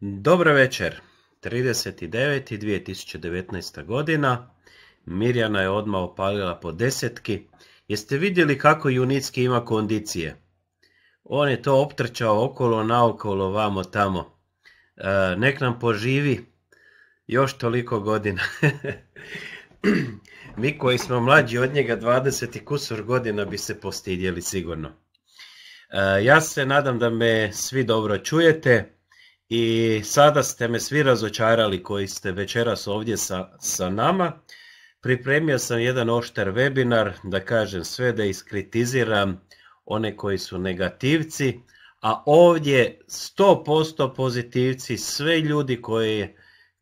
Dobro večer, 39.2019. godina, Mirjana je odmah opalila po desetki. Jeste vidjeli kako Junicki ima kondicije? On je to optrčao okolo, naokolo, vamo, tamo. E, nek nam poživi još toliko godina. Mi koji smo mlađi od njega 20 i kusur godina bi se postidjeli sigurno. E, ja se nadam da me svi dobro čujete i sada ste me svi razočarali koji ste večeras ovdje sa, sa nama. Pripremio sam jedan oštar webinar da kažem sve, da iskritiziram one koji su negativci, a ovdje 100% pozitivci, sve ljudi koji,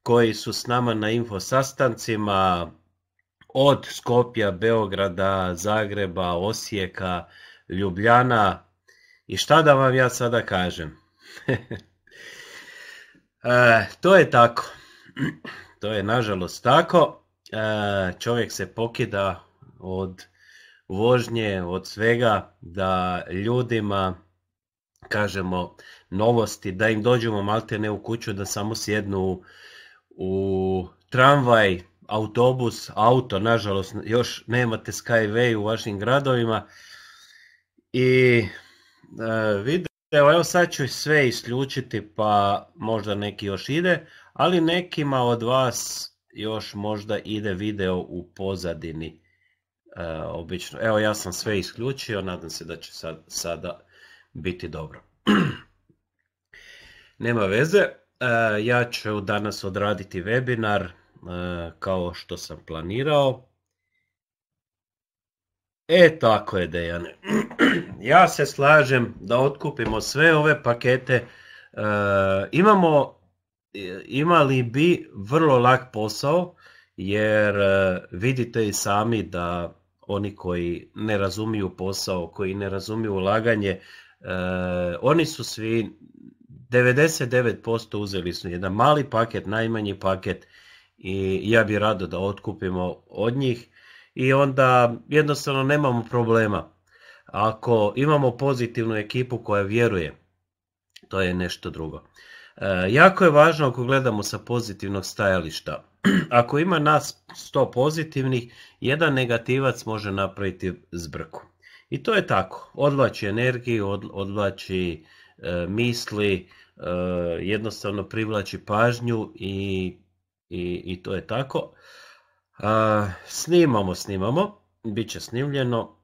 koji su s nama na info sastancima od Skopja, Beograda, Zagreba, Osijeka, Ljubljana i šta da vam ja sada kažem. E, to je tako. To je nažalost tako. E, čovjek se pokida od vožnje, od svega, da ljudima kažemo novosti, da im dođemo malte ne u kuću, da samo sjednu u tramvaj, autobus, auto, nažalost još nemate Skyway u vašim gradovima i e, Evo, sad ću sve isključiti pa možda neki još ide, ali nekima od vas još možda ide video u pozadini. E, obično. Evo ja sam sve isključio, nadam se da će sad, sada biti dobro. Nema veze, e, ja ću danas odraditi webinar e, kao što sam planirao. E tako je Dejane. Ja se slažem da otkupimo sve ove pakete. E, imamo, e, imali bi vrlo lak posao jer e, vidite i sami da oni koji ne razumiju posao, koji ne razumiju ulaganje, oni su svi 99% uzeli su jedan mali paket, najmanji paket i ja bi rado da otkupimo od njih i onda jednostavno nemamo problema. Ako imamo pozitivnu ekipu koja vjeruje, to je nešto drugo. E, jako je važno ako gledamo sa pozitivnog stajališta. Ako ima nas 100 pozitivnih, jedan negativac može napraviti zbrku. I to je tako. Odvlači energiju, odvlači e, misli, e, jednostavno privlači pažnju i, i, i to je tako snimamo, snimamo, bit će snimljeno.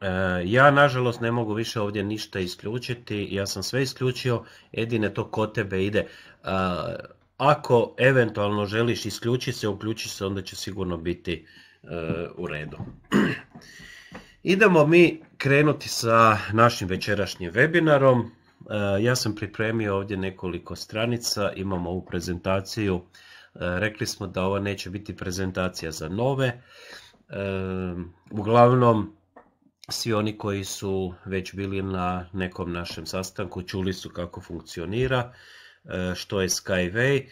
E, ja nažalost ne mogu više ovdje ništa isključiti, ja sam sve isključio, jedine to kod tebe ide. E, ako eventualno želiš isključiti se, uključi se, onda će sigurno biti e, u redu. Idemo mi krenuti sa našim večerašnjim webinarom. Ja sam pripremio ovdje nekoliko stranica, imamo ovu prezentaciju E, rekli smo da ovo neće biti prezentacija za nove. E, uglavnom, svi oni koji su već bili na nekom našem sastanku čuli su kako funkcionira, e, što je Skyway.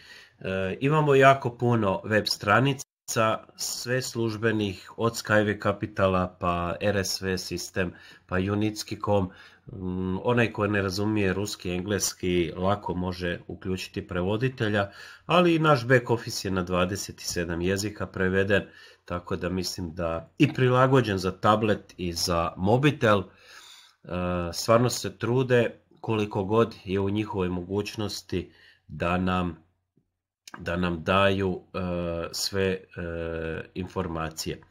Imamo jako puno web stranica, sve službenih od Skyway Capitala pa RSV sistem pa unitski.com Mm, onaj koji ne razumije ruski, engleski, lako može uključiti prevoditelja, ali i naš back office je na 27 jezika preveden, tako da mislim da i prilagođen za tablet i za mobitel. E, stvarno se trude koliko god je u njihovoj mogućnosti da nam, da nam daju e, sve e, informacije.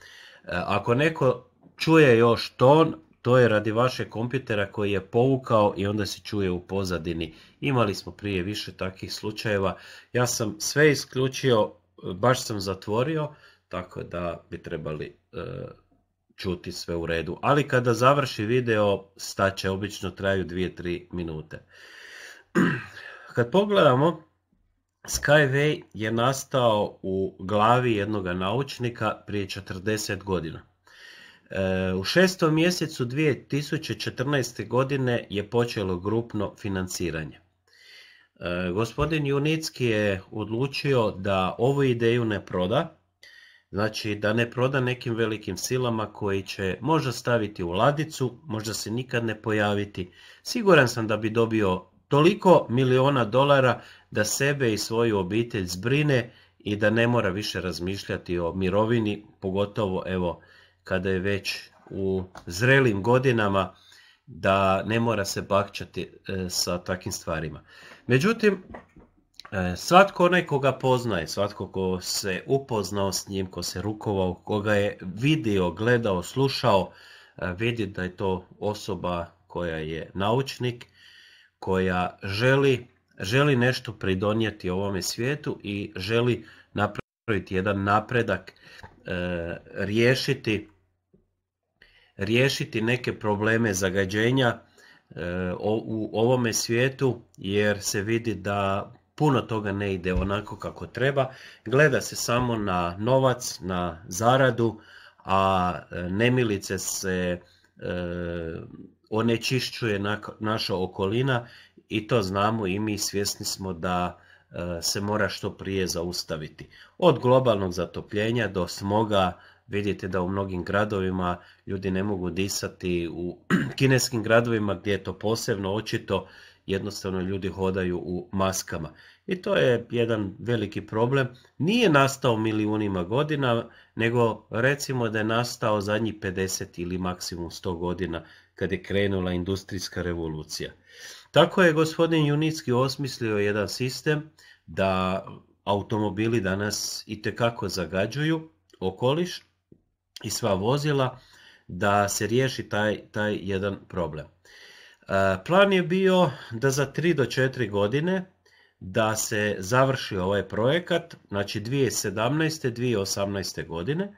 Ako neko čuje još ton, to je radi vašeg kompjutera koji je povukao i onda se čuje u pozadini. Imali smo prije više takvih slučajeva. Ja sam sve isključio, baš sam zatvorio, tako da bi trebali e, čuti sve u redu. Ali kada završi video, staće, obično traju 2-3 minute. Kad pogledamo, Skyway je nastao u glavi jednog naučnika prije 40 godina. E, u šestom mjesecu 2014. godine je počelo grupno financiranje. E, gospodin Junicki je odlučio da ovu ideju ne proda, znači da ne proda nekim velikim silama koji će možda staviti u ladicu, možda se nikad ne pojaviti. Siguran sam da bi dobio toliko miliona dolara da sebe i svoju obitelj zbrine i da ne mora više razmišljati o mirovini, pogotovo evo kada je već u zrelim godinama da ne mora se bakćati e, sa takvim stvarima. Međutim, e, svatko onaj koga poznaje, svatko ko se upoznao s njim, ko se rukovao, koga je vidio, gledao, slušao, e, vidi da je to osoba koja je naučnik, koja želi, želi nešto pridonijeti ovome svijetu i želi napraviti jedan napredak, riješiti riješiti neke probleme zagađenja e, u ovome svijetu jer se vidi da puno toga ne ide onako kako treba. Gleda se samo na novac, na zaradu, a e, nemilice se e, onečišćuje naša okolina i to znamo i mi svjesni smo da se mora što prije zaustaviti. Od globalnog zatopljenja do smoga, vidite da u mnogim gradovima ljudi ne mogu disati, u kineskim gradovima gdje je to posebno očito, jednostavno ljudi hodaju u maskama. I to je jedan veliki problem. Nije nastao milijunima godina, nego recimo da je nastao zadnjih 50 ili maksimum 100 godina kad je krenula industrijska revolucija. Tako je gospodin Junicki osmislio jedan sistem da automobili danas itekako zagađuju okoliš, i sva vozila da se riješi taj, taj jedan problem. E, plan je bio da za 3 do 4 godine da se završi ovaj projekat, znači 2017. 2018. godine.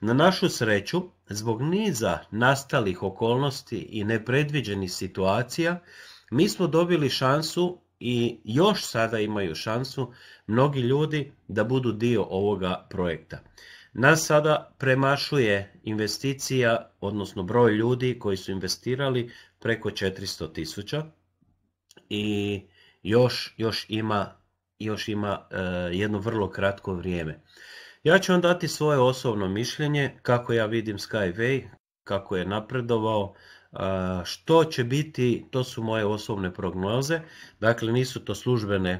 Na našu sreću, zbog niza nastalih okolnosti i nepredviđenih situacija, mi smo dobili šansu i još sada imaju šansu mnogi ljudi da budu dio ovoga projekta nas sada premašuje investicija, odnosno broj ljudi koji su investirali preko 400 tisuća i još, još ima, još ima e, jedno vrlo kratko vrijeme. Ja ću vam dati svoje osobno mišljenje kako ja vidim Skyway, kako je napredovao, e, što će biti, to su moje osobne prognoze, dakle nisu to službene,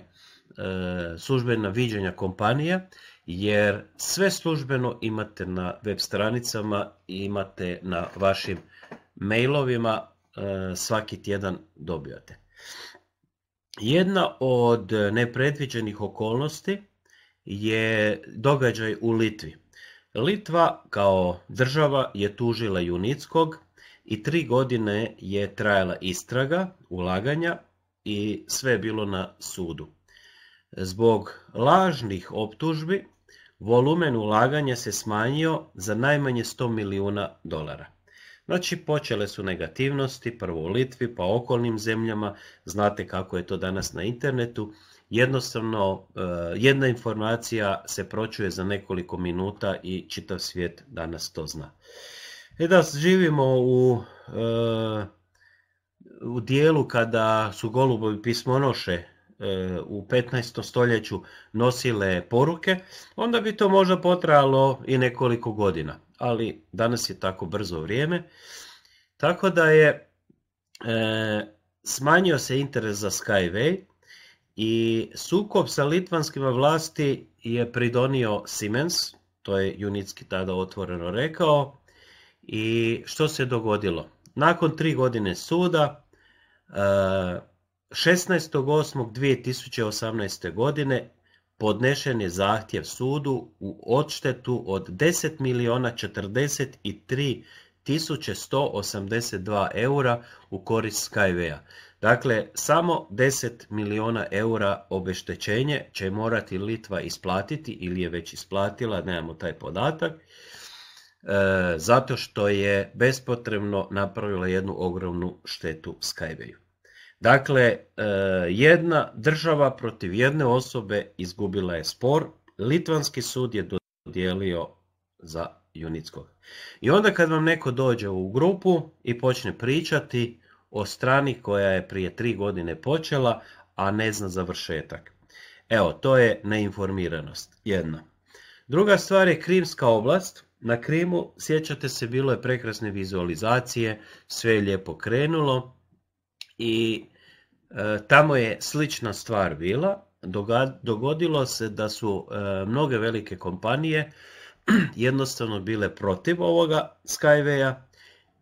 e, službena viđenja kompanije jer sve službeno imate na web stranicama i imate na vašim mailovima, e, svaki tjedan dobijate. Jedna od nepredviđenih okolnosti je događaj u Litvi. Litva kao država je tužila Junickog i tri godine je trajala istraga, ulaganja i sve je bilo na sudu. Zbog lažnih optužbi volumen ulaganja se smanjio za najmanje 100 milijuna dolara. Znači počele su negativnosti, prvo u Litvi, pa okolnim zemljama, znate kako je to danas na internetu, jednostavno e, jedna informacija se pročuje za nekoliko minuta i čitav svijet danas to zna. E da živimo u, e, u dijelu kada su golubovi pismonoše E, u 15. stoljeću nosile poruke, onda bi to možda potrajalo i nekoliko godina. Ali danas je tako brzo vrijeme. Tako da je e, smanjio se interes za Skyway i sukob sa litvanskima vlasti je pridonio Siemens, to je Junitski tada otvoreno rekao. I što se dogodilo? Nakon tri godine suda, e, 16.8.2018. godine podnešen je zahtjev sudu u odštetu od 10 eura u korist Skyway-a. Dakle, samo 10 miliona eura obeštećenje će morati Litva isplatiti ili je već isplatila, nemamo taj podatak, e, zato što je bespotrebno napravila jednu ogromnu štetu skyway Dakle, e, jedna država protiv jedne osobe izgubila je spor. Litvanski sud je dodijelio za junickog I onda kad vam neko dođe u grupu i počne pričati o strani koja je prije tri godine počela, a ne zna završetak. Evo, to je neinformiranost. Jedna. Druga stvar je Krimska oblast. Na Krimu, sjećate se, bilo je prekrasne vizualizacije, sve je lijepo krenulo i E, tamo je slična stvar bila. Dogodilo se da su e, mnoge velike kompanije jednostavno bile protiv ovoga Skyway-a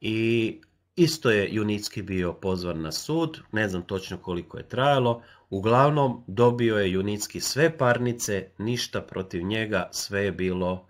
i isto je Junitski bio pozvan na sud, ne znam točno koliko je trajalo, uglavnom dobio je Junitski sve parnice, ništa protiv njega, sve je bilo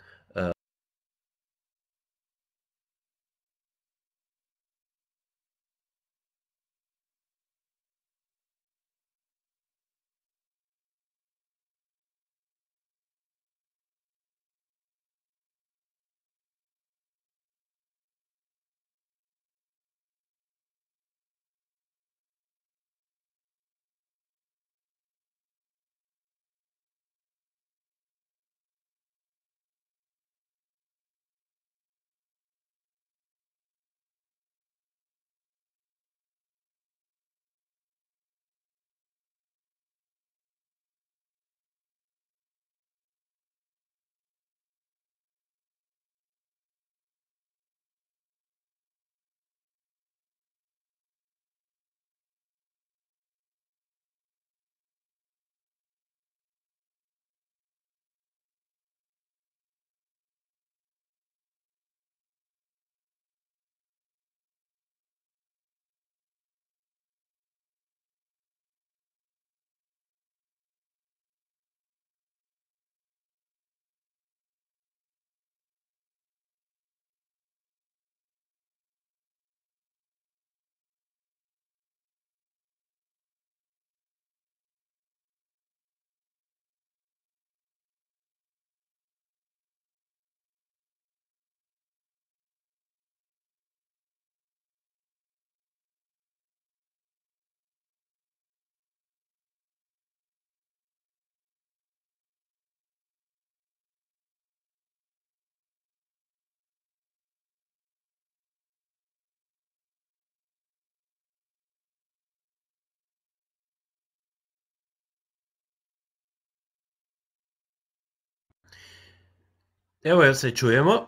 Evo ja se čujemo.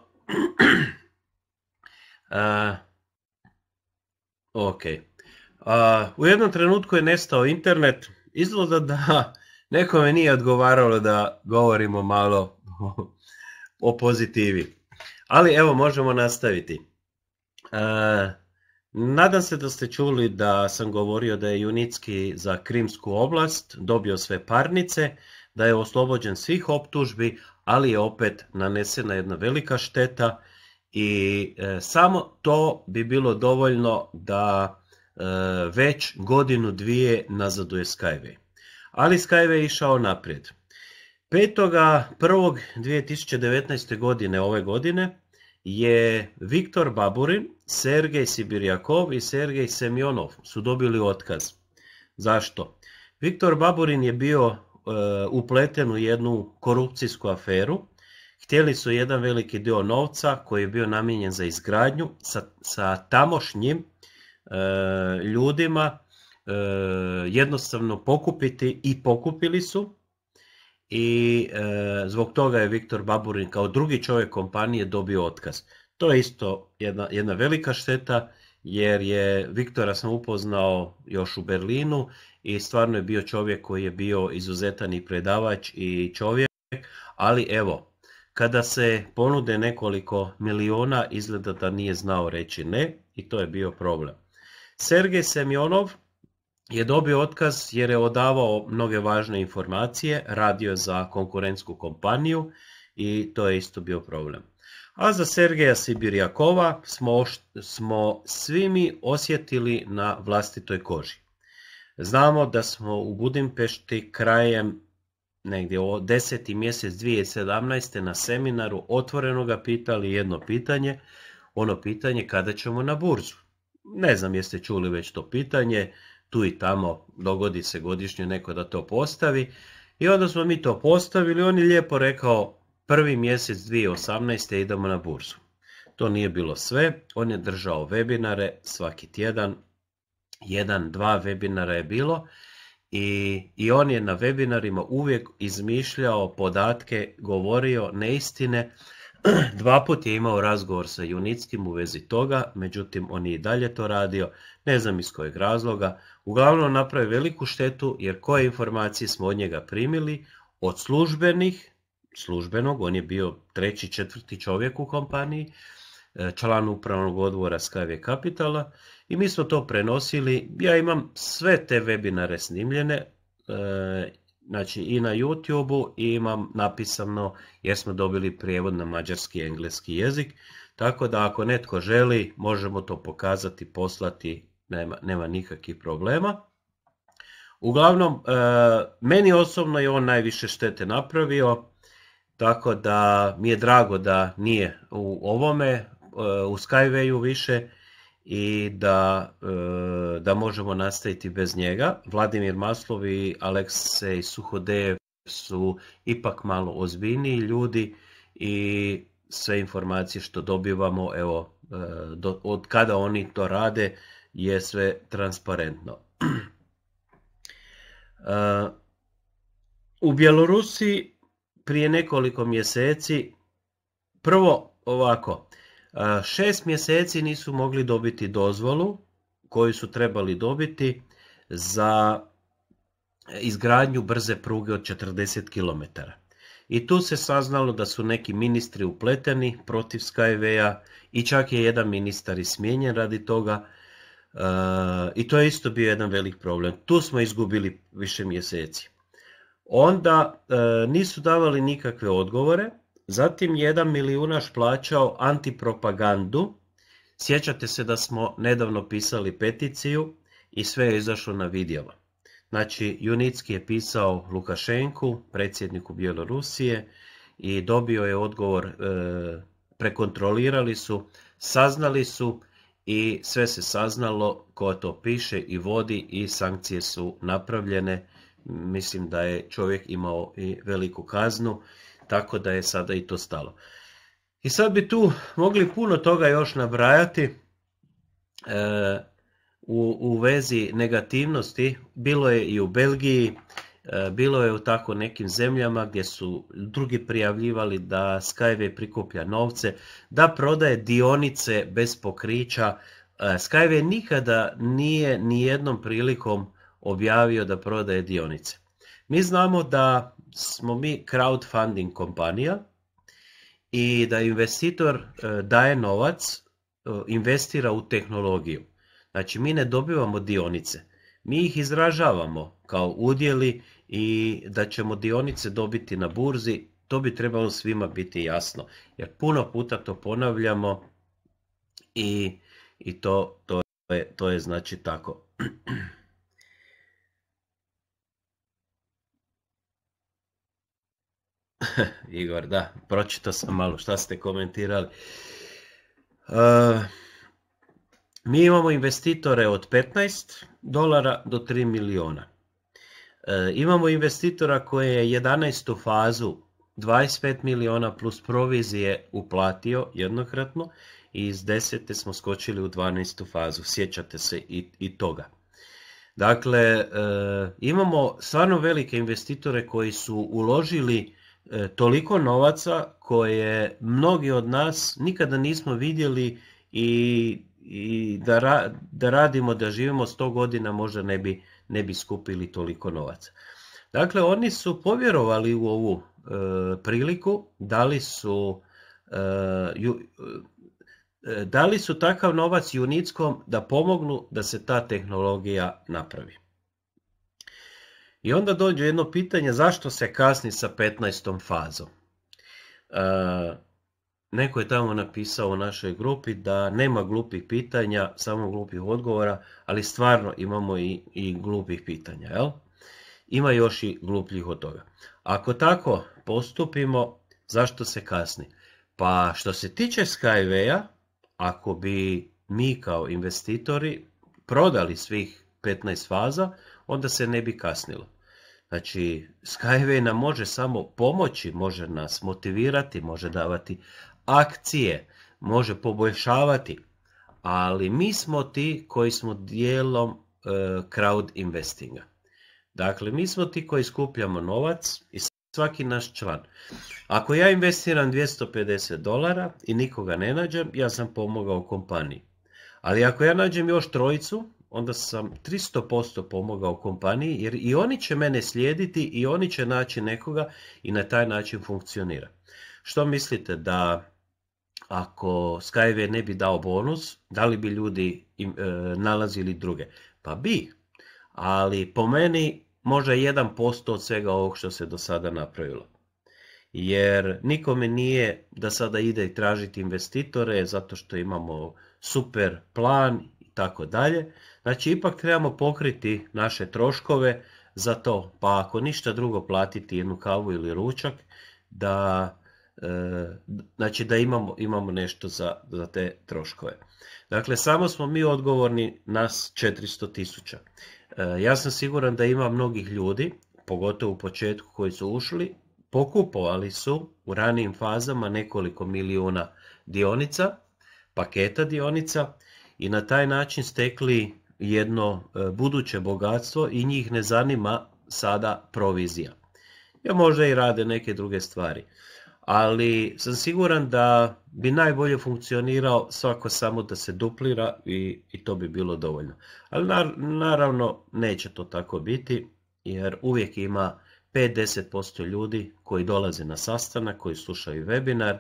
uh, ok. Uh, u jednom trenutku je nestao internet. Izgleda da nekome nije odgovaralo da govorimo malo o pozitivi. Ali evo možemo nastaviti. Uh, nadam se da ste čuli da sam govorio da je Junitski za Krimsku oblast dobio sve parnice da je oslobođen svih optužbi, ali je opet nanesena jedna velika šteta i e, samo to bi bilo dovoljno da e, već godinu dvije nazaduje Skyway. Ali Skyway je išao naprijed. 5.1.2019. godine ove godine je Viktor Baburin, Sergej Sibirjakov i Sergej Semjonov su dobili otkaz. Zašto? Viktor Baburin je bio Eh, upletenu u jednu korupcijsku aferu. Htjeli su jedan veliki dio novca koji je bio namijenjen za izgradnju sa, sa tamošnjim eh, ljudima eh, jednostavno pokupiti i pokupili su i zbog toga je Viktor Baburin kao drugi čovjek kompanije dobio otkaz. To je isto jedna, jedna velika šteta jer je Viktora sam upoznao još u Berlinu i stvarno je bio čovjek koji je bio izuzetan i predavač i čovjek, ali evo, kada se ponude nekoliko miliona, izgleda da nije znao reći ne i to je bio problem. Sergej Semjonov je dobio otkaz jer je odavao mnoge važne informacije, radio za konkurentsku kompaniju i to je isto bio problem a za Sergeja Sibirjakova smo, smo svi mi osjetili na vlastitoj koži. Znamo da smo u Budimpešti krajem negdje o 10. mjesec 2017. na seminaru otvoreno ga pitali jedno pitanje, ono pitanje kada ćemo na burzu. Ne znam jeste čuli već to pitanje, tu i tamo dogodi se godišnje neko da to postavi. I onda smo mi to postavili, on je lijepo rekao Prvi mjesec 2018. idemo na burzu. To nije bilo sve, on je držao webinare svaki tjedan, jedan, dva webinara je bilo i, i on je na webinarima uvijek izmišljao podatke, govorio neistine, Dva put je imao razgovor sa Junickim u vezi toga, međutim on je i dalje to radio, ne znam iz kojeg razloga. Uglavnom napravi veliku štetu jer koje informacije smo od njega primili, od službenih službenog, on je bio treći, četvrti čovjek u kompaniji, e, član upravnog odbora Skavje Kapitala i mi smo to prenosili. Ja imam sve te webinare snimljene, e, znači i na youtube i imam napisano jer smo dobili prijevod na mađarski i engleski jezik. Tako da ako netko želi, možemo to pokazati, poslati, nema, nema nikakvih problema. Uglavnom, e, meni osobno je on najviše štete napravio, tako da mi je drago da nije u ovome, e, u Skywayu više i da, e, da možemo nastaviti bez njega. Vladimir Maslov i Aleksej Suhodejev su ipak malo ozbiljniji ljudi i sve informacije što dobivamo, evo, e, od kada oni to rade, je sve transparentno. U Bjelorusiji prije nekoliko mjeseci, prvo ovako, e, šest mjeseci nisu mogli dobiti dozvolu koju su trebali dobiti za izgradnju brze pruge od 40 km. I tu se saznalo da su neki ministri upleteni protiv Skyway-a i čak je jedan ministar ismijenjen radi toga. E, I to je isto bio jedan velik problem. Tu smo izgubili više mjeseci onda e, nisu davali nikakve odgovore. Zatim jedan milijunaš plaćao antipropagandu. Sjećate se da smo nedavno pisali peticiju i sve je izašlo na vidjelo. Znači, Junicki je pisao Lukašenku, predsjedniku Bjelorusije, i dobio je odgovor, e, prekontrolirali su, saznali su i sve se saznalo ko to piše i vodi i sankcije su napravljene mislim da je čovjek imao i veliku kaznu, tako da je sada i to stalo. I sad bi tu mogli puno toga još nabrajati e, u, u vezi negativnosti. Bilo je i u Belgiji, e, bilo je u tako nekim zemljama gdje su drugi prijavljivali da Skyway prikuplja novce, da prodaje dionice bez pokrića. E, nikada nije ni jednom prilikom objavio da prodaje dionice. Mi znamo da smo mi crowdfunding kompanija i da investitor e, daje novac, e, investira u tehnologiju. Znači mi ne dobivamo dionice, mi ih izražavamo kao udjeli i da ćemo dionice dobiti na burzi, to bi trebalo svima biti jasno. Jer puno puta to ponavljamo i, to, je, to je znači tako. Igor, da, pročito sam malo šta ste komentirali. E, mi imamo investitore od 15 dolara do 3 miliona. E, imamo investitora koji je 11. fazu 25 miliona plus provizije uplatio jednokratno i iz 10. smo skočili u 12. fazu. Sjećate se i, toga. Dakle, e, imamo stvarno velike investitore koji su uložili E, toliko novaca koje mnogi od nas nikada nismo vidjeli i, i da, da radimo, da živimo 100 godina možda ne bi, ne bi skupili toliko novaca. Dakle, oni su povjerovali u ovu e, priliku, dali su, e, su takav novac Junickom da pomognu da se ta tehnologija napravi. I onda dođe jedno pitanje zašto se kasni sa 15. fazom. E, neko je tamo napisao u našoj grupi da nema glupih pitanja, samo glupih odgovora, ali stvarno imamo i, glupih pitanja. Jel? Ima još i glupljih od toga. Ako tako postupimo, zašto se kasni? Pa što se tiče skyway ako bi mi kao investitori prodali svih 15 faza, onda se ne bi kasnilo. Znači, Skyway nam može samo pomoći, može nas motivirati, može davati akcije, može poboljšavati, ali mi smo ti koji smo dijelom e, crowd investinga. Dakle, mi smo ti koji skupljamo novac i svaki naš član. Ako ja investiram 250 dolara i nikoga ne nađem, ja sam pomogao kompaniji. Ali ako ja nađem još trojicu onda sam 300% pomogao kompaniji jer i oni će mene slijediti i oni će naći nekoga i na taj način funkcionira. Što mislite da ako Skyway ne bi dao bonus, da li bi ljudi e, nalazili druge? Pa bi, ali po meni možda 1% od svega ovog što se do sada napravilo. Jer nikome nije da sada ide i tražiti investitore zato što imamo super plan i tako dalje. Znači ipak trebamo pokriti naše troškove za to, pa ako ništa drugo platiti jednu kavu ili ručak, da, e, znači da imamo, imamo nešto za, za te troškove. Dakle, samo smo mi odgovorni nas 400 e, ja sam siguran da ima mnogih ljudi, pogotovo u početku koji su ušli, pokupovali su u ranijim fazama nekoliko milijuna dionica, paketa dionica i na taj način stekli jedno e, buduće bogatstvo i njih ne zanima sada provizija. Ja možda i rade neke druge stvari. Ali sam siguran da bi najbolje funkcionirao svako samo da se duplira i, i to bi bilo dovoljno. Ali naravno neće to tako biti jer uvijek ima 5-10% ljudi koji dolaze na sastanak, koji slušaju webinar,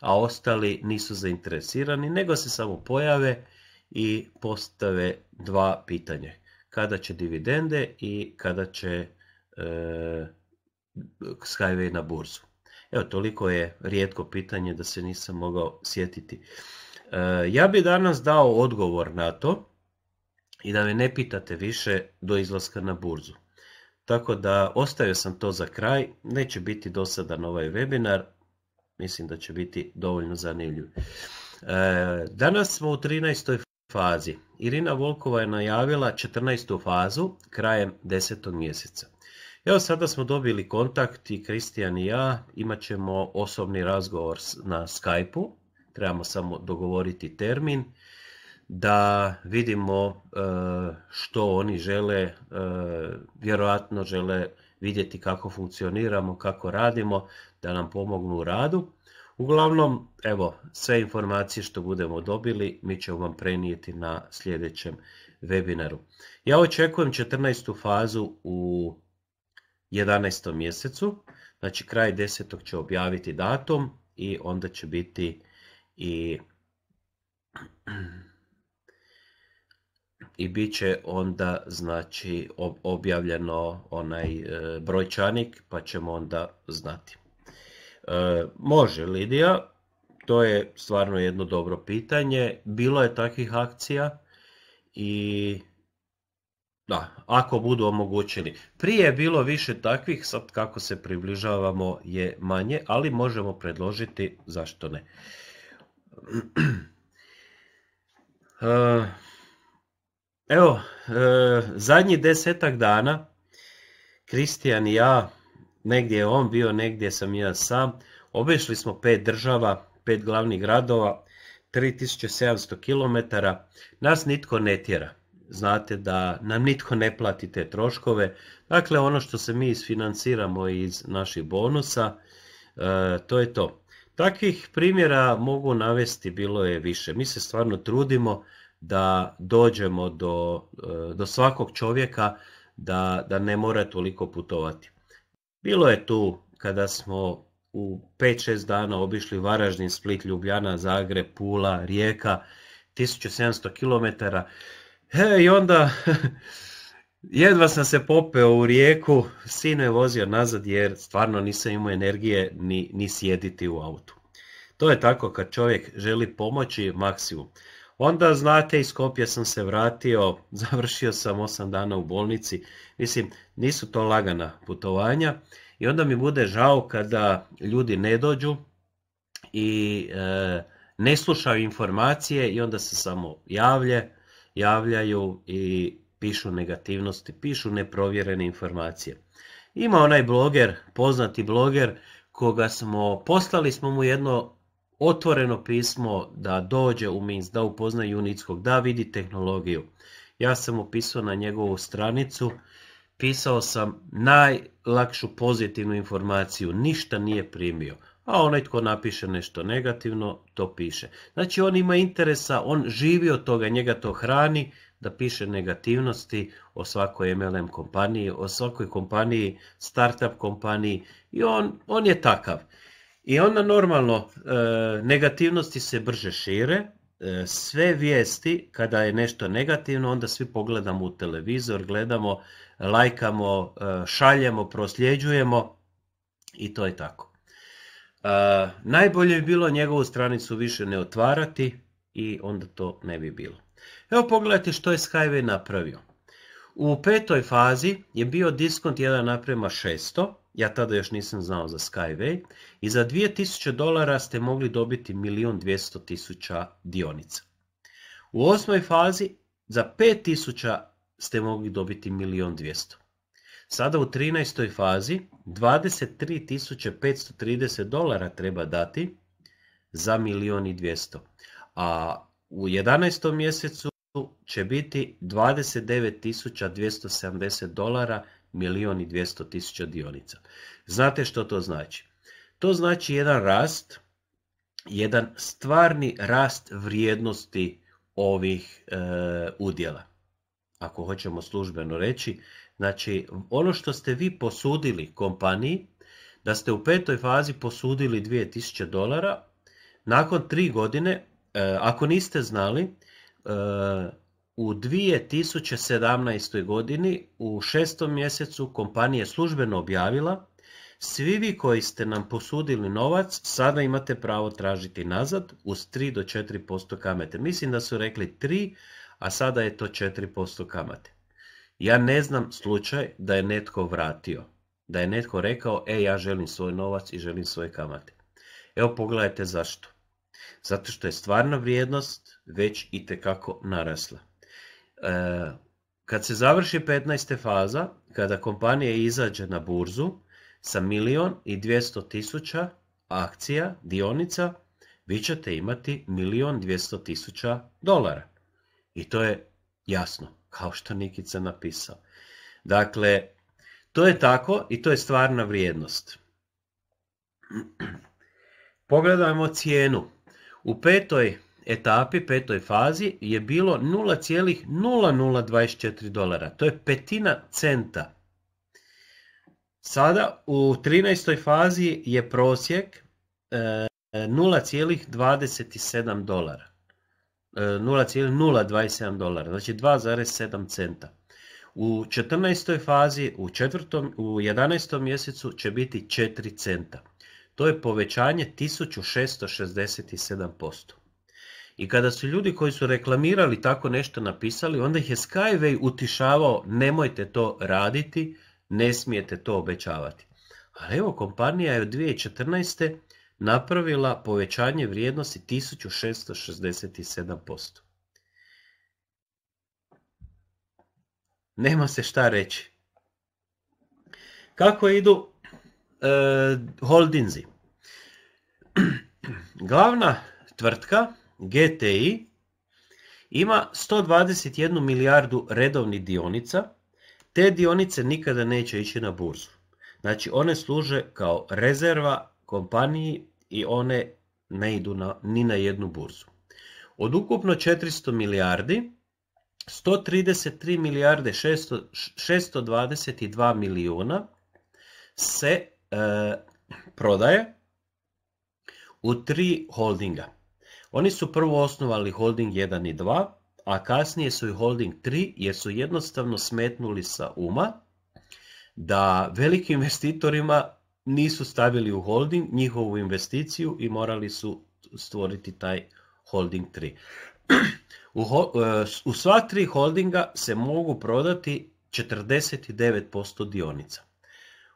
a ostali nisu zainteresirani, nego se samo pojave i postave dva pitanje. Kada će dividende i kada će e, Skyway na burzu. Evo, toliko je rijetko pitanje da se nisam mogao sjetiti. E, ja bi danas dao odgovor na to i da me ne pitate više do izlaska na burzu. Tako da ostavio sam to za kraj, neće biti dosadan ovaj webinar, mislim da će biti dovoljno zanimljiv. E, danas smo u 13 fazi. Irina Volkova je najavila 14. fazu krajem 10. mjeseca. Evo sada smo dobili kontakt i Kristijan i ja, imat ćemo osobni razgovor na skype trebamo samo dogovoriti termin, da vidimo e, što oni žele, e, vjerojatno žele vidjeti kako funkcioniramo, kako radimo, da nam pomognu u radu. Uglavnom, evo, sve informacije što budemo dobili mi ćemo vam prenijeti na sljedećem webinaru. Ja očekujem 14. fazu u 11. mjesecu, znači kraj 10. će objaviti datum i onda će biti i i bit će onda znači objavljeno onaj e, brojčanik pa ćemo onda znati. E, može Lidija, to je stvarno jedno dobro pitanje. Bilo je takvih akcija i da, ako budu omogućeni. Prije je bilo više takvih, sad kako se približavamo je manje, ali možemo predložiti zašto ne. E, evo, e, zadnji desetak dana Kristijan i ja negdje je on bio, negdje sam ja sam. Obišli smo pet država, pet glavnih gradova, 3700 km. Nas nitko ne tjera. Znate da nam nitko ne plati te troškove. Dakle, ono što se mi isfinanciramo iz naših bonusa, e, to je to. Takvih primjera mogu navesti, bilo je više. Mi se stvarno trudimo da dođemo do, e, do svakog čovjeka da, da ne mora toliko putovati. Bilo je tu kada smo u 5-6 dana obišli Varaždin, Split, Ljubljana, Zagreb, Pula, Rijeka, 1700 km. E, I onda jedva sam se popeo u rijeku, sino je vozio nazad jer stvarno nisam imao energije ni, ni sjediti u autu. To je tako kad čovjek želi pomoći maksimum. Onda znate, iz Skopja sam se vratio, završio sam 8 dana u bolnici. Mislim, nisu to lagana putovanja. I onda mi bude žao kada ljudi ne dođu i e, ne slušaju informacije i onda se samo javlje, javljaju i pišu negativnosti, pišu neprovjerene informacije. Ima onaj bloger, poznati bloger, koga smo, poslali smo mu jedno otvoreno pismo da dođe u Minsk, da upozna Junickog, da vidi tehnologiju. Ja sam opisao na njegovu stranicu, pisao sam najlakšu pozitivnu informaciju, ništa nije primio. A onaj tko napiše nešto negativno, to piše. Znači on ima interesa, on živi od toga, njega to hrani, da piše negativnosti o svakoj MLM kompaniji, o svakoj kompaniji, startup kompaniji i on, on je takav. I onda normalno e, negativnosti se brže šire, e, sve vijesti kada je nešto negativno onda svi pogledamo u televizor, gledamo, lajkamo, e, šaljemo, prosljeđujemo i to je tako. Najbolje bi bilo njegovu stranicu više ne otvarati i onda to ne bi bilo. Evo pogledajte što je Skyway napravio. U petoj fazi je bio diskont 1 naprema ja tada još nisam znao za Skyway, i za 2000 dolara ste mogli dobiti 1.200.000 dionica. U osmoj fazi za 5.000 ste mogli dobiti 1.200.000. Sada u 13. fazi 23.530 dolara treba dati za 1.200.000, a u 11. mjesecu će biti 29.270 dolara milijun i dvjesto tisuća dionica. Znate što to znači? To znači jedan rast, jedan stvarni rast vrijednosti ovih e, udjela. Ako hoćemo službeno reći, znači ono što ste vi posudili kompaniji, da ste u petoj fazi posudili 2000 dolara, nakon tri godine, e, ako niste znali, e, u 2017. godini u šestom mjesecu kompanija službeno objavila svi vi koji ste nam posudili novac sada imate pravo tražiti nazad uz 3 do 4% kamate. Mislim da su rekli 3, a sada je to 4% kamate. Ja ne znam slučaj da je netko vratio, da je netko rekao e ja želim svoj novac i želim svoje kamate. Evo pogledajte zašto. Zato što je stvarna vrijednost već i narasla. E, kad se završi 15. faza, kada kompanija izađe na burzu sa milion i 200 tisuća akcija, dionica, vi ćete imati milion 200 tisuća dolara. I to je jasno, kao što Nikica napisao. Dakle, to je tako i to je stvarna vrijednost. Pogledajmo cijenu. U petoj etapi, petoj fazi, je bilo 0,0024 dolara. To je petina centa. Sada u 13. fazi je prosjek 0,27 e, dolara. 0,027 e, dolara, znači 2,7 centa. U 14. fazi, u, četvrtom, u 11. mjesecu će biti 4 centa. To je povećanje 1667%. I kada su ljudi koji su reklamirali tako nešto napisali, onda ih je Skyway utišavao nemojte to raditi, ne smijete to obećavati. Ali evo, kompanija je od 2014. napravila povećanje vrijednosti 1667%. Nema se šta reći. Kako idu e, holdinzi? Glavna tvrtka GTI ima 121 milijardu redovnih dionica, te dionice nikada neće ići na burzu. Znači one služe kao rezerva kompaniji i one ne idu na, ni na jednu burzu. Od ukupno 400 milijardi, 133 milijarde 622 milijuna se eh, prodaje u tri holdinga. Oni su prvo osnovali holding 1 i 2, a kasnije su i holding 3 jer su jednostavno smetnuli sa uma da velikim investitorima nisu stavili u holding njihovu investiciju i morali su stvoriti taj holding 3. E, u, sva tri holdinga se mogu prodati 49% dionica.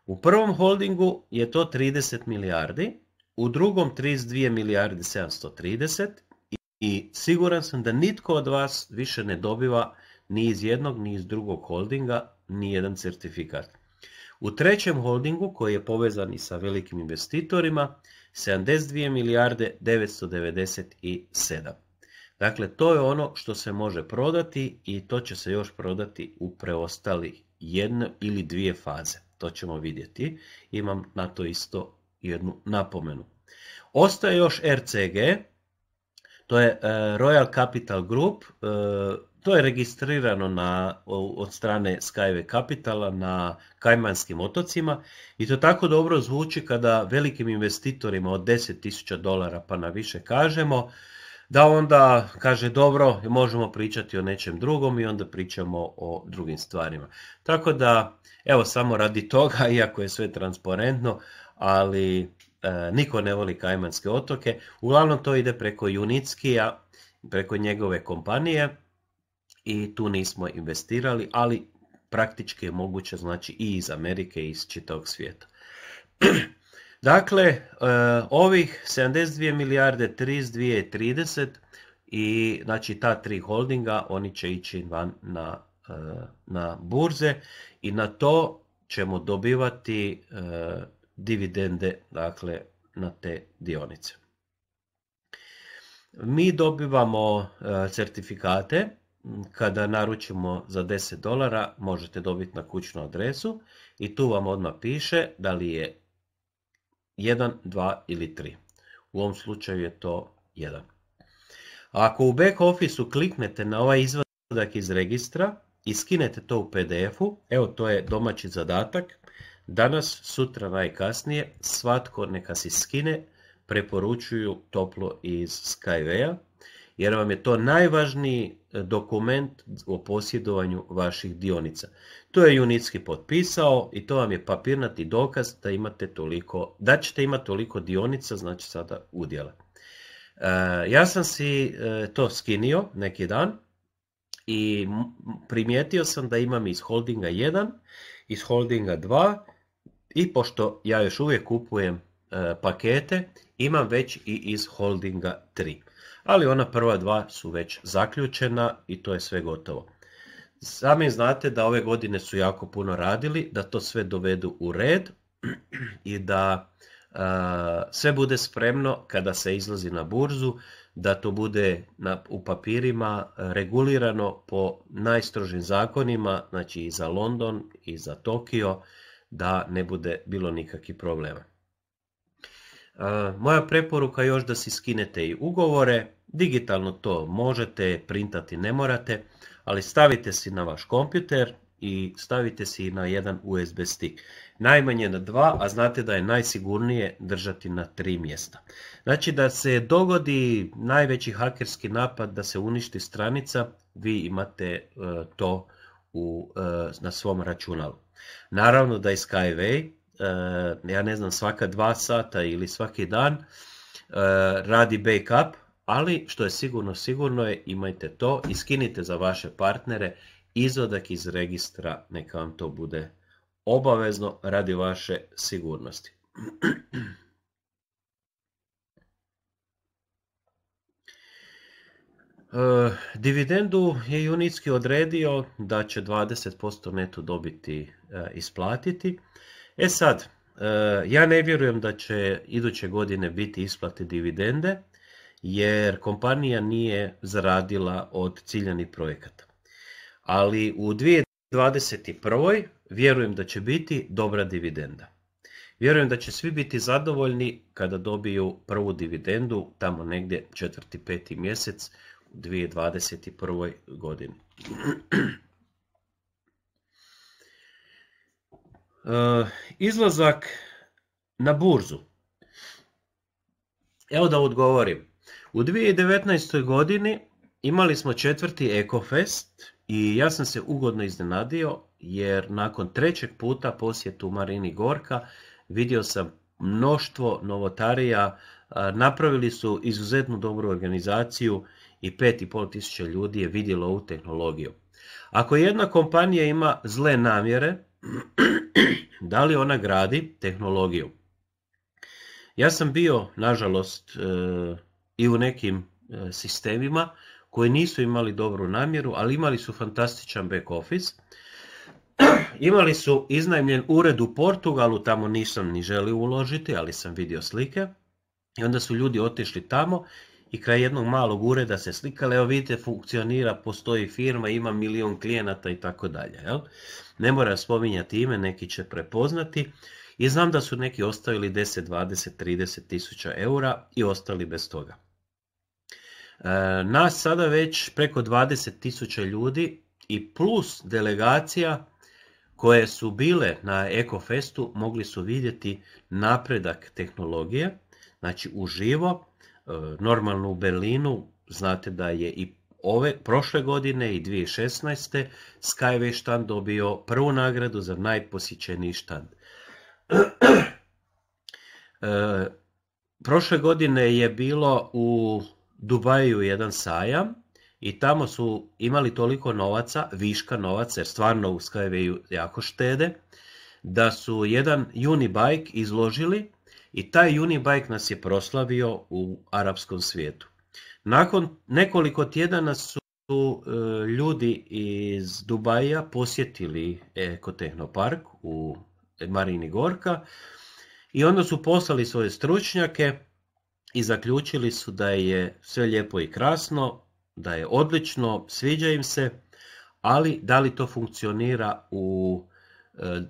U prvom holdingu je to 30 milijardi, u drugom 32 milijarde 730 i siguran sam da nitko od vas više ne dobiva ni iz jednog ni iz drugog holdinga ni jedan certifikat. U trećem holdingu koji je povezan i sa velikim investitorima 72 milijarde 997. Dakle, to je ono što se može prodati i to će se još prodati u preostali jedne ili dvije faze. To ćemo vidjeti. Imam na to isto jednu napomenu. Ostaje još RCG, to je e, Royal Capital Group, e, to je registrirano na, od strane Skyway Capitala na Kajmanskim otocima i to tako dobro zvuči kada velikim investitorima od 10.000 dolara pa na više kažemo da onda kaže dobro možemo pričati o nečem drugom i onda pričamo o drugim stvarima. Tako da evo samo radi toga, iako je sve transparentno, ali e, niko ne voli Kajmanske otoke. Uglavnom to ide preko Junickija, preko njegove kompanije i tu nismo investirali, ali praktički je moguće znači i iz Amerike i iz čitavog svijeta. dakle, e, ovih 72 milijarde 32 i 30 i znači ta tri holdinga oni će ići van na, e, na burze i na to ćemo dobivati e, dividende dakle, na te dionice. Mi dobivamo e, certifikate kada naručimo za 10 dolara možete dobiti na kućnu adresu i tu vam odmah piše da li je 1, 2 ili 3. U ovom slučaju je to 1. Ako u back officeu kliknete na ovaj izvadak iz registra i skinete to u PDF-u, evo to je domaći zadatak, Danas, sutra najkasnije, svatko neka si skine, preporučuju toplo iz Skywaya, jer vam je to najvažniji e, dokument o posjedovanju vaših dionica. To je Junitski potpisao i to vam je papirnati dokaz da imate toliko, da ćete imati toliko dionica, znači sada udjela. E, ja sam si e, to skinio neki dan i primijetio sam da imam iz holdinga 1, iz holdinga 2 i pošto ja još uvijek kupujem e, pakete, imam već i iz holdinga 3. Ali ona prva dva su već zaključena i to je sve gotovo. Sami znate da ove godine su jako puno radili, da to sve dovedu u red i da e, sve bude spremno kada se izlazi na burzu, da to bude u papirima regulirano po najstrožim zakonima, znači i za London i za Tokio da ne bude bilo nikakvih problema. Moja preporuka je još da si skinete i ugovore, digitalno to možete, printati ne morate, ali stavite si na vaš kompjuter i stavite si na jedan USB stick. Najmanje na dva, a znate da je najsigurnije držati na tri mjesta. Znači da se dogodi najveći hakerski napad, da se uništi stranica, vi imate e, to e, na svom računalu. Naravno da je Skyway, eh, ja ne znam, svaka dva sata ili svaki dan eh, radi backup, ali što je sigurno, sigurno je, imajte to i skinite za vaše partnere izvodak iz registra, neka vam to bude obavezno radi vaše sigurnosti. E, dividendu je Junitski odredio da će 20% neto dobiti e, isplatiti. E sad, e, ja ne vjerujem da će iduće godine biti isplati dividende, jer kompanija nije zaradila od ciljanih projekata. Ali u 2021. vjerujem da će biti dobra dividenda. Vjerujem da će svi biti zadovoljni kada dobiju prvu dividendu tamo negdje četvrti, peti mjesec 2021. godini. E, izlazak na burzu. Evo da odgovorim. U 2019. godini imali smo četvrti Ecofest i ja sam se ugodno iznenadio jer nakon trećeg puta posjetu Marini Gorka vidio sam mnoštvo novotarija, napravili su izuzetno dobru organizaciju i 5,5 tisuća ljudi je vidjelo ovu tehnologiju. Ako jedna kompanija ima zle namjere, da li ona gradi tehnologiju? Ja sam bio, nažalost, e, i u nekim e, sistemima koji nisu imali dobru namjeru, ali imali su fantastičan back office. Imali su iznajmljen ured u Portugalu, tamo nisam ni želio uložiti, ali sam vidio slike. I onda su ljudi otišli tamo i kraj jednog malog ureda se slikale, evo vidite funkcionira, postoji firma, ima milion klijenata i tako dalje. Ne mora spominjati ime, neki će prepoznati i znam da su neki ostavili 10, 20, 30 tisuća eura i ostali bez toga. E, nas sada već preko 20 tisuća ljudi i plus delegacija koje su bile na Festu, mogli su vidjeti napredak tehnologije, znači uživo, E, normalno u Berlinu, znate da je i ove prošle godine i 2016. Skyway štand dobio prvu nagradu za najposjećeniji štand. E, prošle godine je bilo u Dubaju jedan sajam i tamo su imali toliko novaca, viška novaca, jer stvarno u Skywayu jako štede, da su jedan unibike izložili i taj Unibike nas je proslavio u arapskom svijetu. Nakon nekoliko tjedana su e, ljudi iz Dubaja posjetili Ekotehnopark u Marini Gorka i onda su poslali svoje stručnjake i zaključili su da je sve lijepo i krasno, da je odlično, sviđa im se, ali da li to funkcionira u e,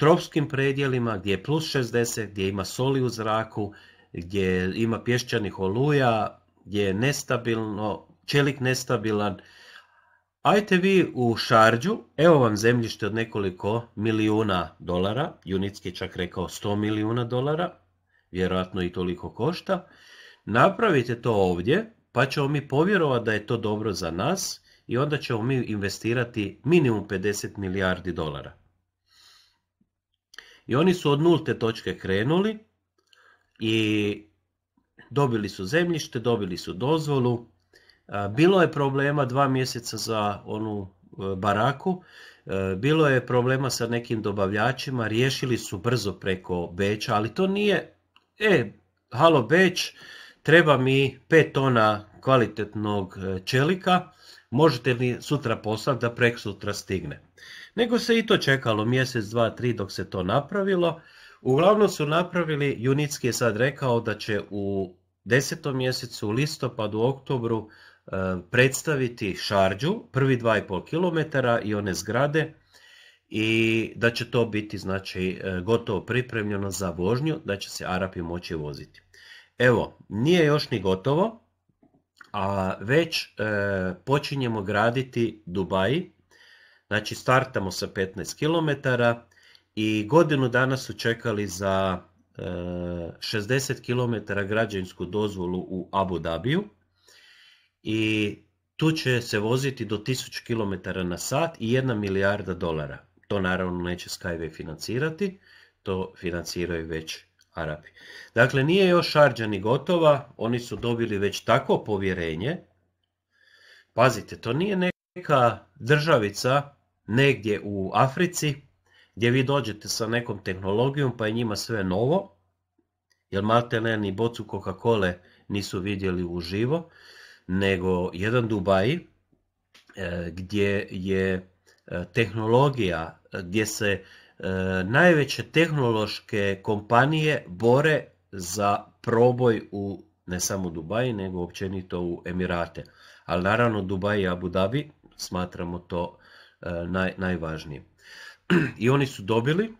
tropskim predjelima gdje je plus 60, gdje ima soli u zraku, gdje ima pješčanih oluja, gdje je nestabilno, čelik nestabilan. Ajte vi u Šarđu, evo vam zemljište od nekoliko milijuna dolara, Junitski je čak rekao 100 milijuna dolara, vjerojatno i toliko košta, napravite to ovdje, pa ćemo mi povjerovati da je to dobro za nas i onda ćemo mi investirati minimum 50 milijardi dolara. I oni su od nulte točke krenuli i dobili su zemljište, dobili su dozvolu. Bilo je problema dva mjeseca za onu e, baraku, e, bilo je problema sa nekim dobavljačima, riješili su brzo preko Beča, ali to nije, e, halo Beć, treba mi pet tona kvalitetnog e, čelika, možete li sutra poslati da prek sutra stigne nego se i to čekalo mjesec, dva, tri dok se to napravilo. Uglavnom su napravili, Junicki je sad rekao da će u desetom mjesecu, u listopadu, oktobru e, predstaviti Šarđu, prvi 2,5 km i one zgrade i da će to biti znači e, gotovo pripremljeno za vožnju, da će se Arapi moći voziti. Evo, nije još ni gotovo, a već e, počinjemo graditi Dubaji Znači startamo sa 15 km i godinu dana su čekali za 60 e, km građevinsku dozvolu u Abu Dhabiju i tu će se voziti do 1000 km na sat i jedna milijarda dolara. To naravno neće Skyway financirati, to financiraju već Arabi. Dakle, nije još ni gotova, oni su dobili već tako povjerenje. Pazite, to nije neka državica negdje u Africi gdje vi dođete sa nekom tehnologijom pa je njima sve novo, jer ne ni bocu Coca-Cola nisu vidjeli uživo, nego jedan Dubai. E, gdje je e, tehnologija, gdje se e, najveće tehnološke kompanije bore za proboj u ne samo u Dubaji, nego općenito u Emirate. Ali naravno Dubaj i Abu Dhabi smatramo to E, naj, I oni su dobili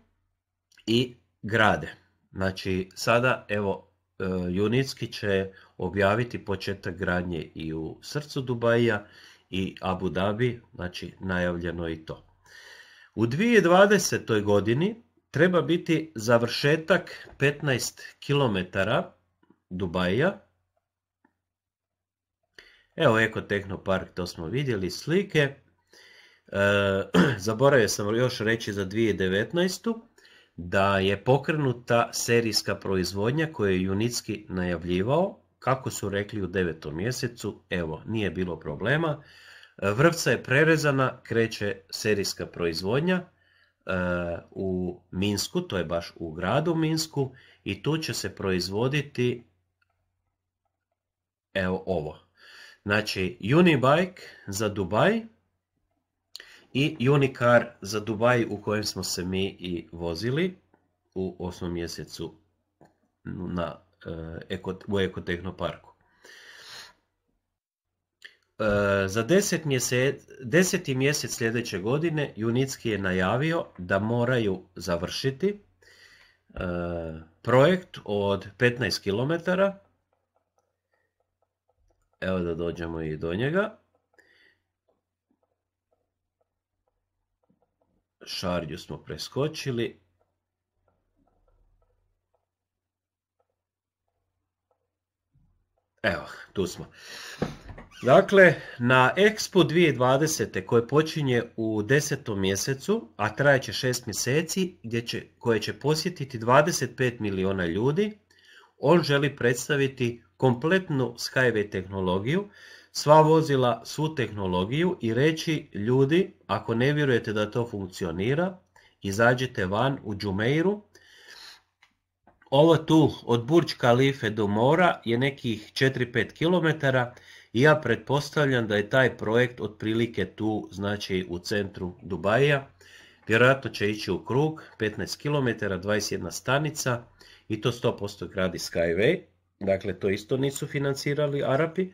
i grade. Znači, sada, evo, e, Junitski će objaviti početak gradnje i u srcu Dubaja i Abu Dhabi, znači najavljeno i to. U 2020. godini treba biti završetak 15 km Dubaja. Evo Ekotehnopark, to smo vidjeli slike. E, zaboravio sam još reći za 2019. da je pokrenuta serijska proizvodnja koju je Junitski najavljivao, kako su rekli u devetom mjesecu, evo, nije bilo problema. E, vrvca je prerezana, kreće serijska proizvodnja e, u Minsku, to je baš u gradu Minsku, i tu će se proizvoditi evo ovo. Znači, Unibike za Dubaj, i Unicar za Dubaj u kojem smo se mi i vozili u osmom mjesecu na, eh, u Ekotehnoparku. Eh, za deset mjesec, deseti mjesec sljedeće godine Junitski je najavio da moraju završiti eh, projekt od 15 km. Evo da dođemo i do njega. Šarđu smo preskočili. Evo, tu smo. Dakle, na Expo 2020. koje počinje u desetom mjesecu, a traje će šest mjeseci, gdje će, koje će posjetiti 25 miliona ljudi, on želi predstaviti kompletnu Skyway tehnologiju sva vozila, svu tehnologiju i reći ljudi, ako ne vjerujete da to funkcionira, izađite van u Džumeiru. Ovo tu od Burč Kalife do mora je nekih 4-5 km i ja pretpostavljam da je taj projekt otprilike tu, znači u centru Dubaja. Vjerojatno će ići u krug, 15 km, 21 stanica i to 100% gradi Skyway. Dakle, to isto nisu financirali Arapi.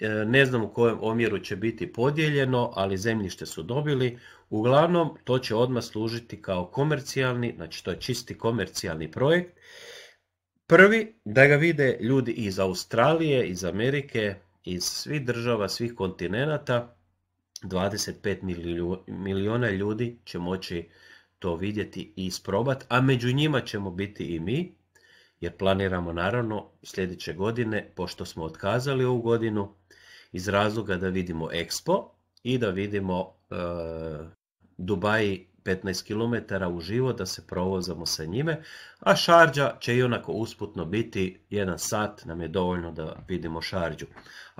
E, ne znam u kojem omjeru će biti podijeljeno, ali zemljište su dobili. Uglavnom, to će odmah služiti kao komercijalni, znači to je čisti komercijalni projekt. Prvi, da ga vide ljudi iz Australije, iz Amerike, iz svih država, svih kontinenata. 25 milijuna ljudi će moći to vidjeti i isprobati, a među njima ćemo biti i mi, jer planiramo naravno sljedeće godine, pošto smo otkazali ovu godinu, iz razloga da vidimo Expo i da vidimo e, Dubaji 15 km u živo da se provozamo sa njime, a Šarđa će i onako usputno biti, jedan sat nam je dovoljno da vidimo Šarđu.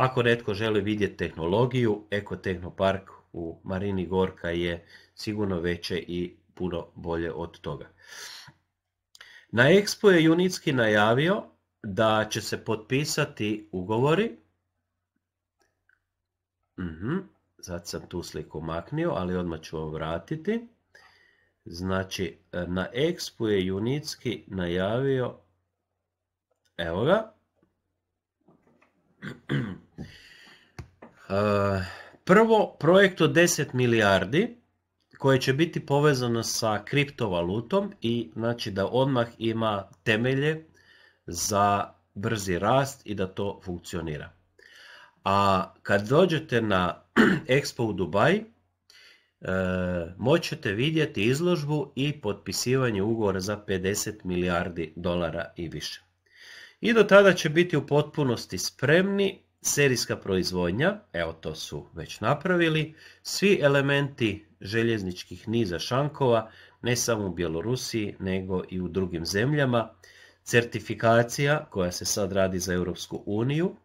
Ako netko želi vidjeti tehnologiju, Tehnopark u Marini Gorka je sigurno veće i puno bolje od toga. Na Expo je Junicki najavio da će se potpisati ugovori Mhm. Sad sam tu sliku maknio, ali odmah ću vam vratiti. Znači, e, na Expo je Junitski najavio, evo ga, e, prvo projekt od 10 milijardi koje će biti povezano sa kriptovalutom i znači da odmah ima temelje za brzi rast i da to funkcionira. A kad dođete na Expo u Dubaj, e, moćete vidjeti izložbu i potpisivanje ugovora za 50 milijardi dolara i više. I do tada će biti u potpunosti spremni serijska proizvodnja, evo to su već napravili, svi elementi željezničkih niza šankova, ne samo u Bjelorusiji, nego i u drugim zemljama, certifikacija koja se sad radi za Europsku uniju,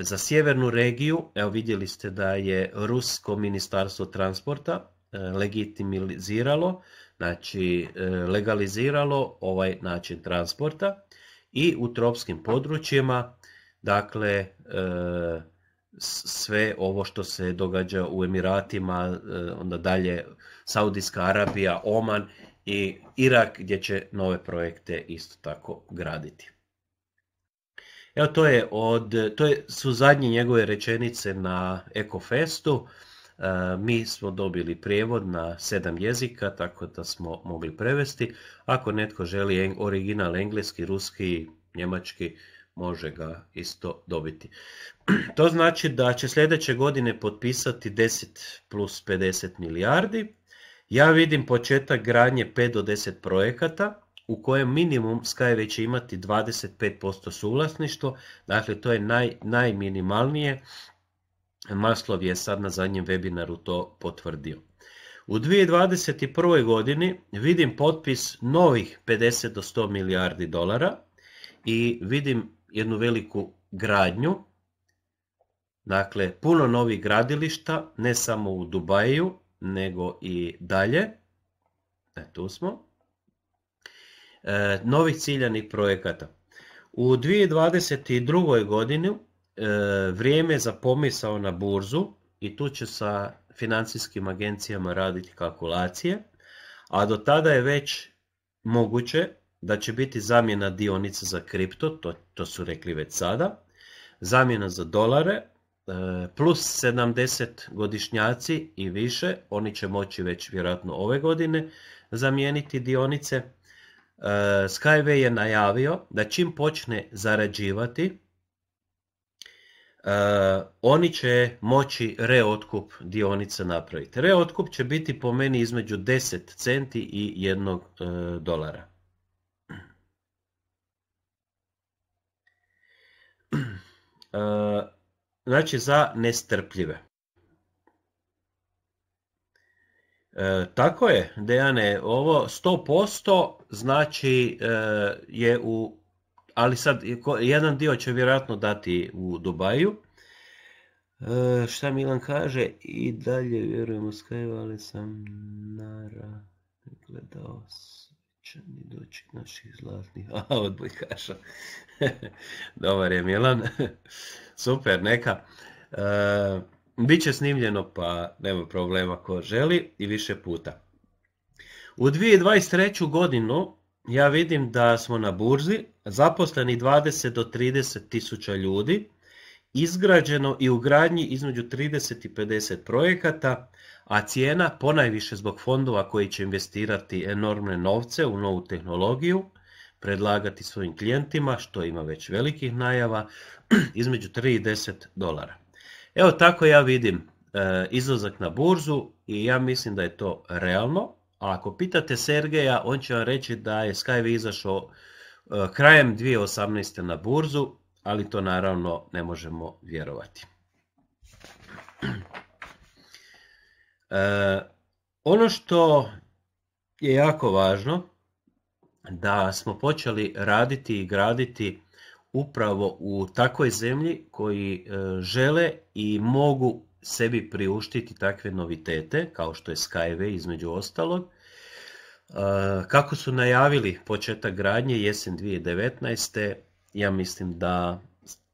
za sjevernu regiju, evo vidjeli ste da je Rusko ministarstvo transporta e, legitimiziralo, znači e, legaliziralo ovaj način transporta i u tropskim područjima, dakle e, sve ovo što se događa u Emiratima, onda dalje Saudijska Arabija, Oman i Irak gdje će nove projekte isto tako graditi. Evo to je od, to je, su zadnje njegove rečenice na Ekofestu. E, mi smo dobili prijevod na sedam jezika, tako da smo mogli prevesti. Ako netko želi original engleski, ruski, njemački, može ga isto dobiti. To znači da će sljedeće godine potpisati 10 plus 50 milijardi. Ja vidim početak granje 5 do 10 projekata u kojem minimum Skyway će imati 25% suvlasništvo, dakle to je naj, najminimalnije. Maslov je sad na zadnjem webinaru to potvrdio. U 2021. godini vidim potpis novih 50 do 100 milijardi dolara i vidim jednu veliku gradnju, dakle puno novih gradilišta, ne samo u Dubaju, nego i dalje. E, tu smo. E, novih ciljanih projekata. U 2022. godini e, vrijeme za pomisao na burzu i tu će sa financijskim agencijama raditi kalkulacije, a do tada je već moguće da će biti zamjena dionica za kripto, to, to su rekli već sada, zamjena za dolare, e, plus 70 godišnjaci i više, oni će moći već vjerojatno ove godine zamijeniti dionice, E, Skyway je najavio da čim počne zarađivati, e, oni će moći reotkup dionica napraviti. Reotkup će biti po meni između 10 centi i 1 e, dolara. Znači za nestrpljive. E, tako je, Dejane, ovo 100% znači e, je u, ali sad jedan dio će vjerojatno dati u Dubaju. E, šta Milan kaže, i dalje vjerujem u Skype, ali sam nara gledao mi doći naših zlatnih, a odbojkaša. Dobar je Milan, super, neka. Biće snimljeno pa nema problema ko želi i više puta. U 2023. godinu ja vidim da smo na burzi zaposleni 20 do 30 tisuća ljudi, izgrađeno i u gradnji između 30 i 50 projekata, a cijena ponajviše zbog fondova koji će investirati enormne novce u novu tehnologiju, predlagati svojim klijentima, što ima već velikih najava, između 3 i 10 dolara. Evo tako ja vidim e, izlazak na burzu i ja mislim da je to realno. A ako pitate Sergeja, on će vam reći da je SkyWay izašao e, krajem 2018. na burzu, ali to naravno ne možemo vjerovati. E, ono što je jako važno da smo počeli raditi i graditi upravo u takvoj zemlji koji e, žele i mogu sebi priuštiti takve novitete kao što je Skyway između ostalog. E, kako su najavili početak gradnje jesen 2019. ja mislim da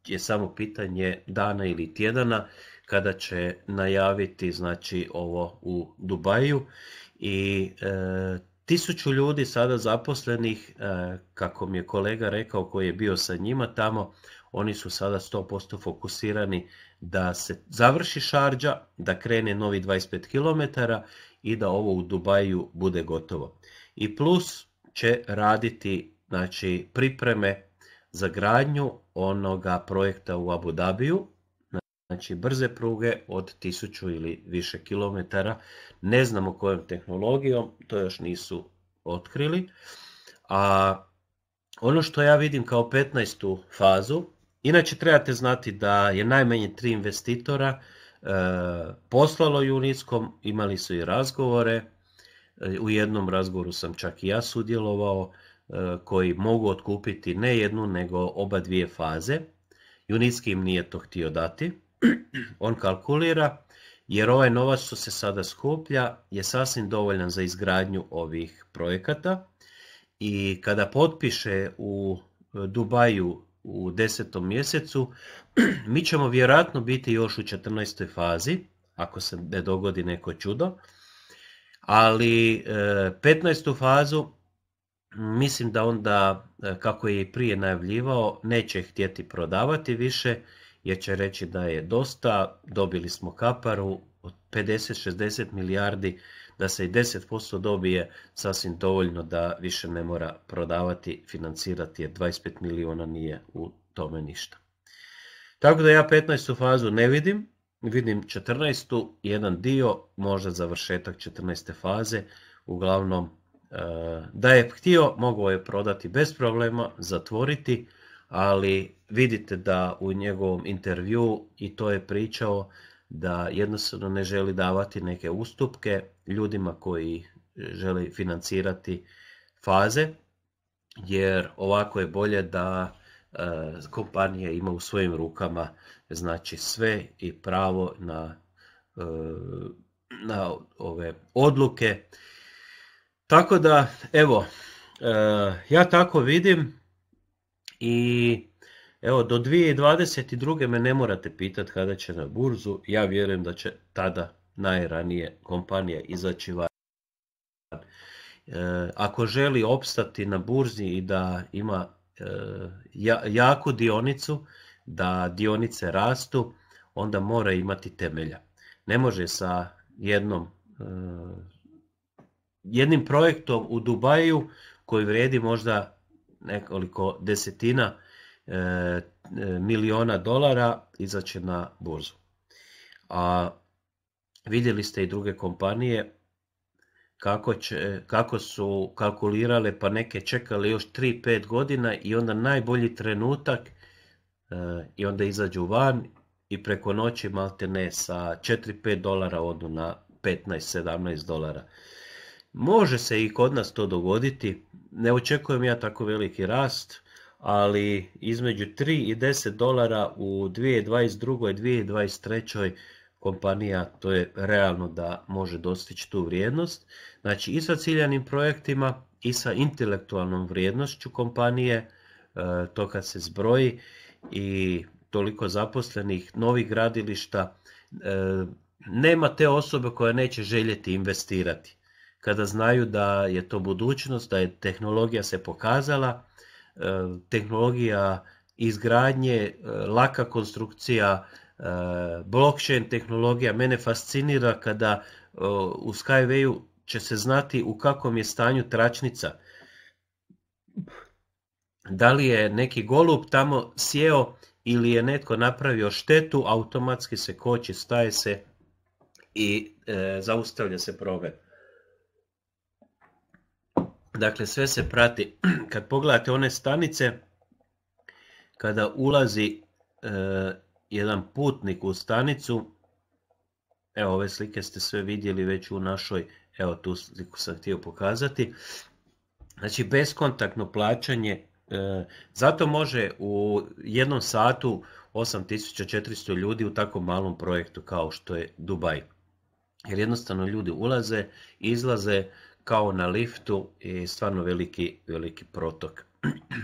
je samo pitanje dana ili tjedana kada će najaviti znači ovo u Dubaju i e, tisuću ljudi sada zaposlenih, e, kako mi je kolega rekao koji je bio sa njima tamo, oni su sada 100% fokusirani da se završi Šarđa, da krene novi 25 km i da ovo u Dubaju bude gotovo. I plus će raditi znači, pripreme za gradnju onoga projekta u Abu Dhabiju. Znači brze pruge od 1000 ili više kilometara, ne znamo kojom tehnologijom, to još nisu otkrili. A ono što ja vidim kao 15. fazu, inače trebate znati da je najmanje tri investitora e, poslalo Junickom, imali su i razgovore, e, u jednom razgovoru sam čak i ja sudjelovao, e, koji mogu otkupiti ne jednu nego oba dvije faze. Junicki im nije to htio dati, on kalkulira, jer ovaj novac što se sada skuplja je sasvim dovoljan za izgradnju ovih projekata i kada potpiše u e, Dubaju u desetom mjesecu, mi ćemo vjerojatno biti još u 14. fazi, ako se ne dogodi neko čudo, ali 15. E, fazu mislim da onda, e, kako je i prije najavljivao, neće htjeti prodavati više, jer će reći da je dosta, dobili smo kaparu od 50-60 milijardi, da se i 10% dobije sasvim dovoljno da više ne mora prodavati, financirati jer 25 milijuna nije u tome ništa. Tako da ja 15. fazu ne vidim, vidim 14. jedan dio, možda završetak 14. faze, uglavnom e, da je htio, mogao je prodati bez problema, zatvoriti, ali vidite da u njegovom intervju i to je pričao da jednostavno ne želi davati neke ustupke ljudima koji želi financirati faze jer ovako je bolje da eh, kompanija ima u svojim rukama znači sve i pravo na, eh, na ove odluke. Tako da evo eh, ja tako vidim i Evo, do 2022. me ne morate pitati kada će na burzu. Ja vjerujem da će tada najranije kompanija izaći van. E, ako želi opstati na burzi i da ima e, jaku dionicu, da dionice rastu, onda mora imati temelja. Ne može sa jednom, e, jednim projektom u Dubaju koji vredi možda nekoliko desetina E, e, miliona dolara izaći na burzu. A vidjeli ste i druge kompanije kako, će, kako su kalkulirale, pa neke čekale još 3-5 godina i onda najbolji trenutak e, i onda izađu van i preko noći malte ne sa 4-5 dolara odu na 15-17 dolara. Može se i kod nas to dogoditi, ne očekujem ja tako veliki rast, ali između 3 i 10 dolara u 2022. i 2023. kompanija to je realno da može dostići tu vrijednost. Znači i sa ciljanim projektima i sa intelektualnom vrijednošću kompanije, e, to kad se zbroji i toliko zaposlenih novih gradilišta, e, nema te osobe koja neće željeti investirati. Kada znaju da je to budućnost, da je tehnologija se pokazala, E, tehnologija izgradnje, e, laka konstrukcija, e, blockchain tehnologija. Mene fascinira kada u Skywayu će se znati u kakvom je stanju tračnica. Da li je neki golub tamo sjeo ili je netko napravio štetu, automatski se koči, staje se i zaustavlja se prove. Dakle, sve se prati. Kad pogledate one stanice, kada ulazi e, jedan putnik u stanicu, evo ove slike ste sve vidjeli već u našoj, evo tu sliku sam htio pokazati, znači beskontaktno plaćanje, e, zato može u jednom satu 8400 ljudi u tako malom projektu kao što je Dubaj. Jer jednostavno ljudi ulaze, izlaze, kao na liftu i stvarno veliki, veliki protok.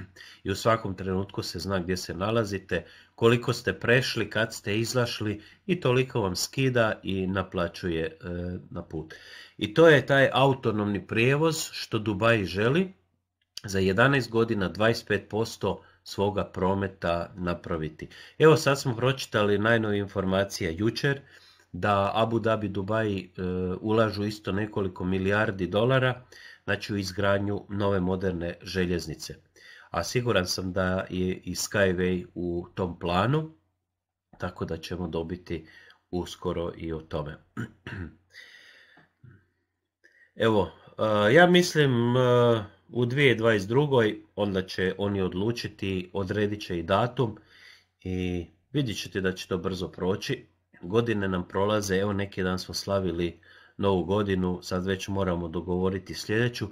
I u svakom trenutku se zna gdje se nalazite, koliko ste prešli, kad ste izašli i toliko vam skida i naplaćuje e, na put. I to je taj autonomni prijevoz što Dubai želi za 11 godina 25% svoga prometa napraviti. Evo sad smo pročitali najnovije informacije jučer da Abu Dhabi Dubai e, ulažu isto nekoliko milijardi dolara znači u izgradnju nove moderne željeznice. A siguran sam da je i Skyway u tom planu, tako da ćemo dobiti uskoro i o tome. Evo, e, ja mislim e, u 2022. onda će oni odlučiti, odredit će i datum i vidjet ćete da će to brzo proći godine nam prolaze, evo neki dan smo slavili novu godinu, sad već moramo dogovoriti sljedeću,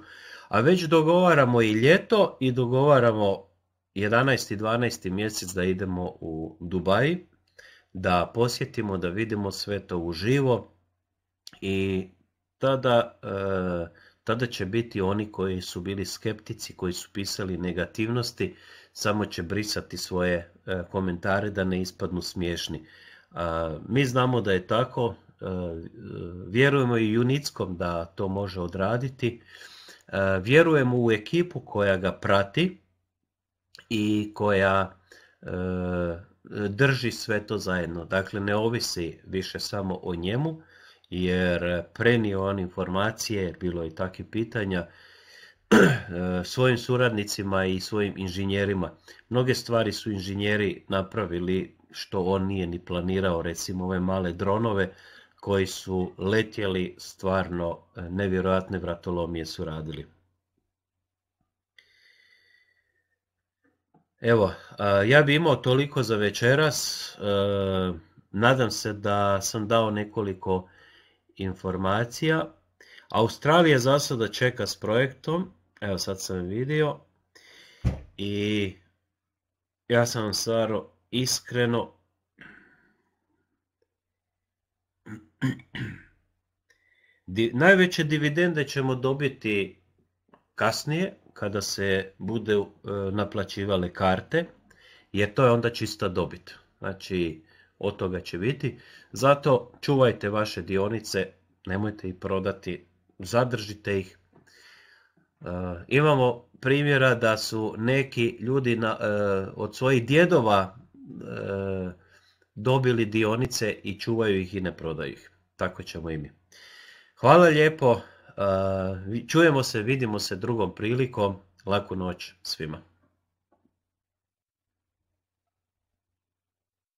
a već dogovaramo i ljeto i dogovaramo 11. i 12. mjesec da idemo u Dubaj da posjetimo, da vidimo sve to uživo i tada, e, tada će biti oni koji su bili skeptici, koji su pisali negativnosti, samo će brisati svoje e, komentare da ne ispadnu smiješni. Mi znamo da je tako, e, e, vjerujemo i Junickom da to može odraditi, e, vjerujemo u ekipu koja ga prati i koja drži sve to zajedno. Dakle, ne ovisi više samo o njemu, jer prenio on informacije, bilo je takvih pitanja, svojim suradnicima i svojim inženjerima. Mnoge stvari su inženjeri napravili što on nije ni planirao, recimo ove male dronove koji su letjeli stvarno e, nevjerojatne vratolomije su radili. Evo, ja bi imao toliko za večeras. E, nadam se da sam dao nekoliko informacija. Australija za sada čeka s projektom. Evo sad sam vidio. I ja sam vam stvarno iskreno najveće dividende ćemo dobiti kasnije kada se bude e, naplaćivale karte jer to je onda čista dobit. Znači od toga će biti. Zato čuvajte vaše dionice, nemojte ih prodati, zadržite ih. E, imamo primjera da su neki ljudi e, od svojih djedova E, dobili dionice i čuvaju ih i ne prodaju ih. Tako ćemo i mi. Hvala lijepo, e, čujemo se, vidimo se drugom prilikom. Laku noć svima.